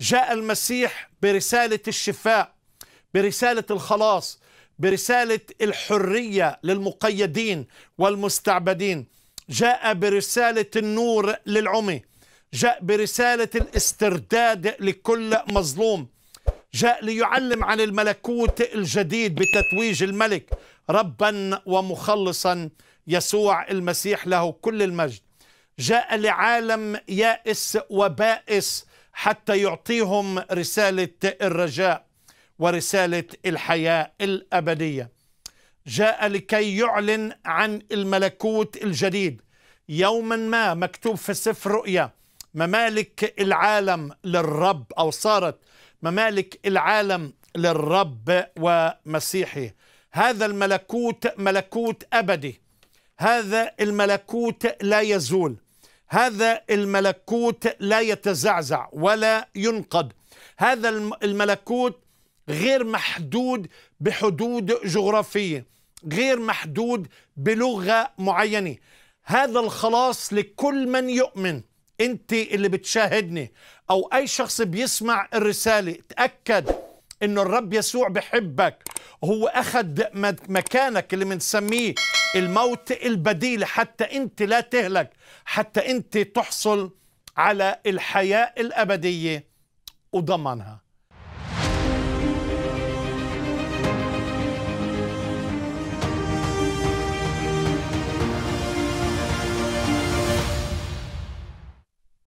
جاء المسيح برسالة الشفاء برسالة الخلاص برسالة الحرية للمقيدين والمستعبدين جاء برسالة النور للعمي جاء برسالة الاسترداد لكل مظلوم جاء ليعلم عن الملكوت الجديد بتتويج الملك ربا ومخلصا يسوع المسيح له كل المجد جاء لعالم يائس وبائس حتى يعطيهم رساله الرجاء ورساله الحياه الابديه جاء لكي يعلن عن الملكوت الجديد يوما ما مكتوب في سفر رؤيا ممالك العالم للرب او صارت ممالك العالم للرب ومسيحه هذا الملكوت ملكوت ابدي هذا الملكوت لا يزول هذا الملكوت لا يتزعزع ولا ينقض هذا الملكوت غير محدود بحدود جغرافيه غير محدود بلغه معينه هذا الخلاص لكل من يؤمن انت اللي بتشاهدني او اي شخص بيسمع الرساله تاكد انه الرب يسوع بحبك هو أخذ مكانك اللي بنسميه الموت البديل حتى أنت لا تهلك حتى أنت تحصل على الحياة الأبدية وضمنها